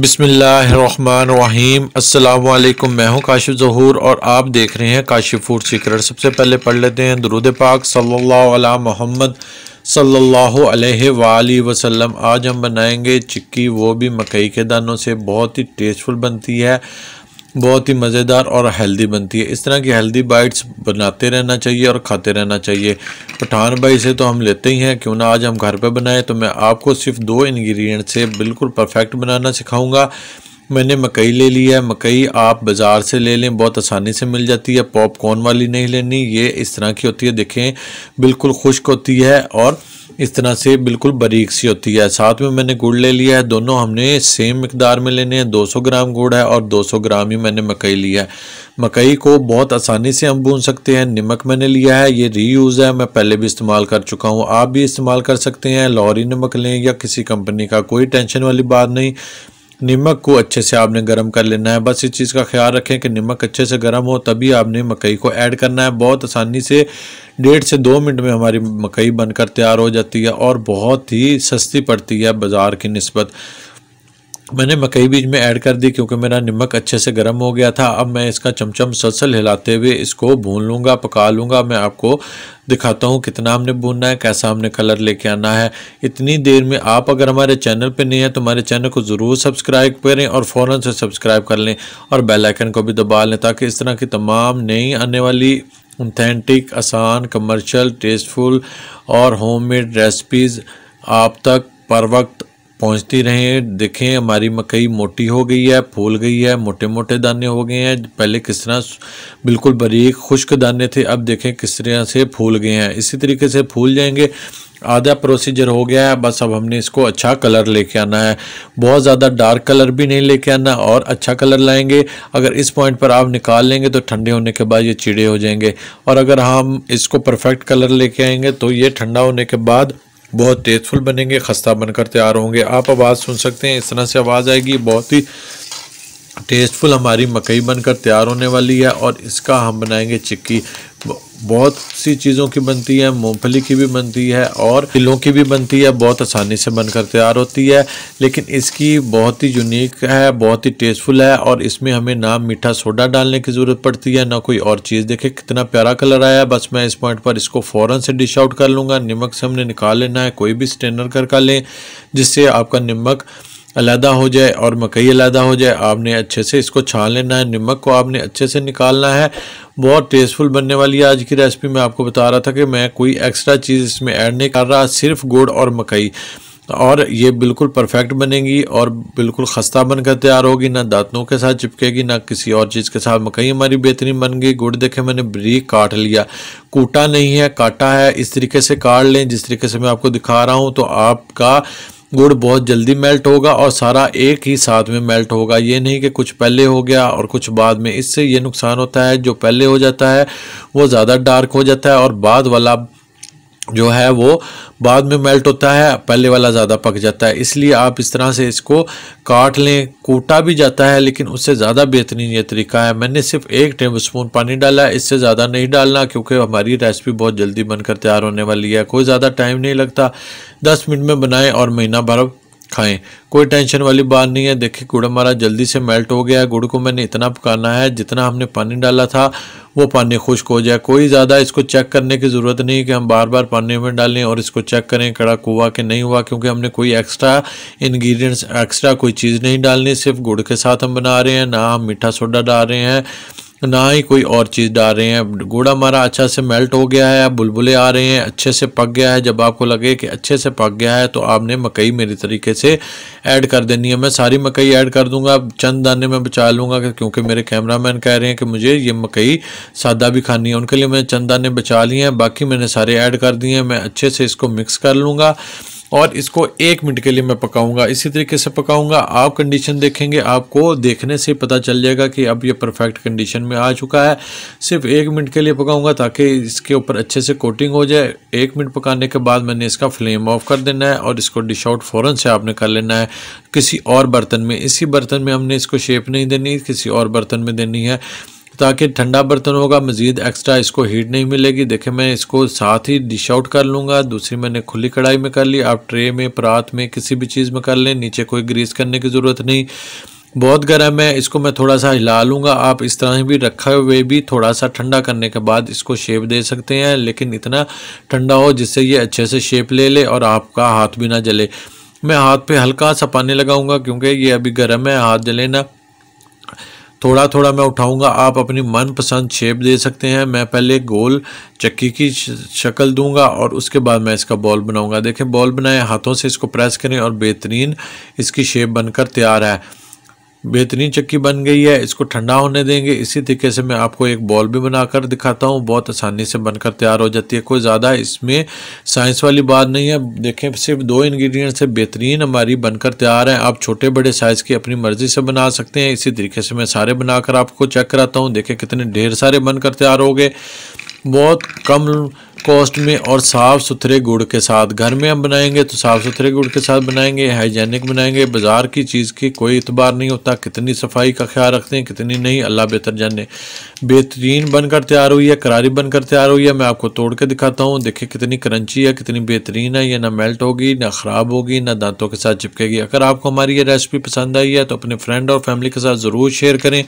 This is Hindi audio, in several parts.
बिसमीम अल्लाम मैं हूं काशिफ जहूर और आप देख रहे हैं काशिफ फूड सीक्रेट सबसे पहले पढ़ लेते हैं दरुद पाक सल्लल्लाहु अलैहि मोहम्मद सल्लल्लाहु अलैहि वाली वसल्लम आज हम बनाएंगे चिक्की वो भी मकई के दानों से बहुत ही टेस्टफुल बनती है बहुत ही मज़ेदार और हेल्दी बनती है इस तरह की हेल्दी बाइट्स बनाते रहना चाहिए और खाते रहना चाहिए पठान भाई से तो हम लेते ही हैं क्यों ना आज हम घर पर बनाएं तो मैं आपको सिर्फ दो इन्ग्रीडियंट से बिल्कुल परफेक्ट बनाना सिखाऊँगा मैंने मकई ले ली है मकई आप बाज़ार से ले लें बहुत आसानी से मिल जाती है पॉपकॉर्न वाली नहीं लेनी ये इस तरह की होती है देखें बिल्कुल खुश्क होती है और इस तरह से बिल्कुल बारीक सी होती है साथ में मैंने गुड़ ले लिया है दोनों हमने सेम मकदार में लेने हैं 200 ग्राम गुड़ है और 200 ग्राम ही मैंने मकई लिया है मकई को बहुत आसानी से हम भून सकते हैं नमक मैंने लिया है ये री है मैं पहले भी इस्तेमाल कर चुका हूँ आप भी इस्तेमाल कर सकते हैं लॉरी नमक लें या किसी कंपनी का कोई टेंशन वाली बात नहीं नमक को अच्छे से आपने गर्म कर लेना है बस इस चीज़ का ख्याल रखें कि नमक अच्छे से गर्म हो तभी आपने मकई को ऐड करना है बहुत आसानी से डेढ़ से दो मिनट में हमारी मकई बनकर तैयार हो जाती है और बहुत ही सस्ती पड़ती है बाज़ार की नस्बत मैंने मकई बीज में ऐड कर दी क्योंकि मेरा नमक अच्छे से गर्म हो गया था अब मैं इसका चमचम सलसल हिलाते हुए इसको भून लूँगा पका लूँगा मैं आपको दिखाता हूँ कितना हमने भूनना है कैसा हमने कलर लेके आना है इतनी देर में आप अगर हमारे चैनल पर नहीं है तो हमारे चैनल को ज़रूर सब्सक्राइब करें और फ़ौर से सब्सक्राइब कर लें और बेलाइकन को भी दबा लें ताकि इस तरह की तमाम नई आने वाली ऑथेंटिक आसान कमर्शल टेस्टफुल और होम रेसिपीज़ आप तक पर वक्त पहुंचती रहें देखें हमारी मकई मोटी हो गई है फूल गई है मोटे मोटे दाने हो गए हैं पहले किस तरह बिल्कुल बारीक खुश्क दाने थे अब देखें किस तरह से फूल गए हैं इसी तरीके से फूल जाएंगे आधा प्रोसीजर हो गया है बस अब हमने इसको अच्छा कलर लेके आना है बहुत ज़्यादा डार्क कलर भी नहीं लेके आना और अच्छा कलर लाएंगे अगर इस पॉइंट पर आप निकाल लेंगे तो ठंडे होने के बाद ये चिड़े हो जाएंगे और अगर हम इसको परफेक्ट कलर लेके आएंगे तो ये ठंडा होने के बाद बहुत टेस्टफुल बनेंगे खस्ता बनकर तैयार होंगे आप आवाज़ सुन सकते हैं इस तरह से आवाज़ आएगी बहुत ही टेस्टफुल हमारी मकई बनकर तैयार होने वाली है और इसका हम बनाएंगे चिक्की बहुत सी चीज़ों की बनती है मूंगफली की भी बनती है और तिलों की भी बनती है बहुत आसानी से बनकर तैयार होती है लेकिन इसकी बहुत ही यूनिक है बहुत ही टेस्टफुल है और इसमें हमें ना मीठा सोडा डालने की ज़रूरत पड़ती है ना कोई और चीज़ देखे कितना प्यारा कलर आया बस मैं इस पॉइंट पर इसको फ़ौरन से डिश आउट कर लूँगा नमक से हमने निकाल लेना है कोई भी स्टेनर कर का लें जिससे आपका नमक अलहदा हो जाए और मकई अलहदा हो जाए आपने अच्छे से इसको छान लेना है नमक को आपने अच्छे से निकालना है बहुत टेस्टफुल बनने वाली है आज की रेसिपी मैं आपको बता रहा था कि मैं कोई एक्स्ट्रा चीज़ इसमें ऐड नहीं कर रहा सिर्फ गुड़ और मकई और ये बिल्कुल परफेक्ट बनेगी और बिल्कुल खस्ता बनकर तैयार होगी ना दांतों के साथ चिपकेगी ना किसी और चीज़ के साथ मकई हमारी बेहतरीन बन गई गुड़ देखे मैंने ब्रीक काट लिया कूटा नहीं है काटा है इस तरीके से काट लें जिस तरीके से मैं आपको दिखा रहा हूँ तो आपका गुड़ बहुत जल्दी मेल्ट होगा और सारा एक ही साथ में मेल्ट होगा ये नहीं कि कुछ पहले हो गया और कुछ बाद में इससे ये नुकसान होता है जो पहले हो जाता है वो ज़्यादा डार्क हो जाता है और बाद वाला जो है वो बाद में मेल्ट होता है पहले वाला ज़्यादा पक जाता है इसलिए आप इस तरह से इसको काट लें कूटा भी जाता है लेकिन उससे ज़्यादा बेहतरीन ये तरीका है मैंने सिर्फ एक टेबल स्पून पानी डाला है इससे ज़्यादा नहीं डालना क्योंकि हमारी रेसिपी बहुत जल्दी बनकर तैयार होने वाली है कोई ज़्यादा टाइम नहीं लगता दस मिनट में बनाएँ और महीना भर खाएं कोई टेंशन वाली बात नहीं है देखिए गुड़ हमारा जल्दी से मेल्ट हो गया है गुड़ को मैंने इतना पकाना है जितना हमने पानी डाला था वो पानी खुश्क हो जाए कोई ज़्यादा इसको चेक करने की ज़रूरत नहीं कि हम बार बार पानी में डालें और इसको चेक करें कड़ा हुआ कि नहीं हुआ क्योंकि हमने कोई एक्स्ट्रा इन्ग्रीडियंट्स एक्स्ट्रा कोई चीज़ नहीं डालनी सिर्फ गुड़ के साथ हम बना रहे हैं ना हम मीठा सोडा डाल रहे हैं ना ही कोई और चीज़ डाल रहे हैं गुड़ हमारा अच्छा से मेल्ट हो गया है बुलबुले आ रहे हैं अच्छे से पक गया है जब आपको लगे कि अच्छे से पक गया है तो आपने मकई मेरी तरीके से ऐड कर देनी है मैं सारी मकई ऐड कर दूंगा चंद दाने में बचा लूँगा क्योंकि मेरे कैमरा मैन कह रहे हैं कि मुझे ये मकई सादा भी खानी है उनके लिए मैंने चंद दाने बचा लिए हैं बाकी मैंने सारे ऐड कर दिए हैं मैं अच्छे से इसको मिक्स कर लूँगा और इसको एक मिनट के लिए मैं पकाऊंगा इसी तरीके से पकाऊंगा आप कंडीशन देखेंगे आपको देखने से पता चल जाएगा कि अब ये परफेक्ट कंडीशन में आ चुका है सिर्फ एक मिनट के लिए पकाऊंगा ताकि इसके ऊपर अच्छे से कोटिंग हो जाए एक मिनट पकाने के बाद मैंने इसका फ्लेम ऑफ कर देना है और इसको डिश आउट फ़ौरन से आपने कर लेना है किसी और बर्तन में इसी बर्तन में हमने इसको शेप नहीं देनी किसी और बर्तन में देनी है ताकि ठंडा बर्तन होगा मज़ीद एक्स्ट्रा इसको हीट नहीं मिलेगी देखें मैं इसको साथ ही डिश आउट कर लूँगा दूसरी मैंने खुली कढ़ाई में कर ली आप ट्रे में परात में किसी भी चीज़ में कर लें नीचे कोई ग्रीस करने की ज़रूरत नहीं बहुत गर्म है इसको मैं थोड़ा सा हिला लूँगा आप इस तरह भी रखे हुए भी थोड़ा सा ठंडा करने के बाद इसको शेप दे सकते हैं लेकिन इतना ठंडा हो जिससे ये अच्छे से शेप ले ले और आपका हाथ भी ना जले मैं हाथ पे हल्का सा पानी लगाऊंगा क्योंकि ये अभी गर्म है हाथ जले ना थोड़ा थोड़ा मैं उठाऊंगा आप अपनी मनपसंद शेप दे सकते हैं मैं पहले गोल चक्की की शक्ल दूंगा और उसके बाद मैं इसका बॉल बनाऊंगा देखें बॉल बनाए हाथों से इसको प्रेस करें और बेहतरीन इसकी शेप बनकर तैयार है बेहतरीन चक्की बन गई है इसको ठंडा होने देंगे इसी तरीके से मैं आपको एक बॉल भी बनाकर दिखाता हूँ बहुत आसानी से बनकर तैयार हो जाती है कोई ज़्यादा इसमें साइंस वाली बात नहीं है देखें सिर्फ दो इन्ग्रीडियंट से बेहतरीन हमारी बनकर तैयार है आप छोटे बड़े साइज़ की अपनी मर्ज़ी से बना सकते हैं इसी तरीके से मैं सारे बनाकर आपको चेक कराता हूँ देखें कितने ढेर सारे बनकर तैयार हो गए बहुत कम कॉस्ट में और साफ़ सुथरे गुड़ के साथ घर में हम बनाएंगे तो साफ़ सुथरे गुड़ के साथ बनाएंगे हाइजेनिक बनाएंगे बाज़ार की चीज़ की कोई इतबार नहीं होता कितनी सफाई का ख्याल रखते हैं कितनी नहीं अल्लाह बेहतर जाने बेहतरीन बनकर तैयार हुई है करारी बनकर तैयार हुई है मैं आपको तोड़ के दिखाता हूँ देखिए कितनी क्रंची है कितनी बेहतरीन है यह ना मेल्ट होगी ना ख़राब होगी ना दांतों के साथ चिपकेगी अगर आपको हमारी ये रेसिपी पसंद आई है तो अपने फ्रेंड और फैमिली के साथ ज़रूर शेयर करें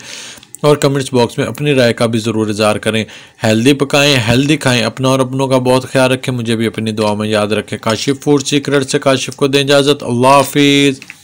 और कमेंट्स बॉक्स में अपनी राय का भी ज़रूर इजहार करें हेल्दी पकाएं हेल्दी खाएं अपना और अपनों का बहुत ख्याल रखें मुझे भी अपनी दुआ में याद रखें काशिफ फूड सीक्रेट से काशिफ को दें इजाज़त अल्लाह हाफिज़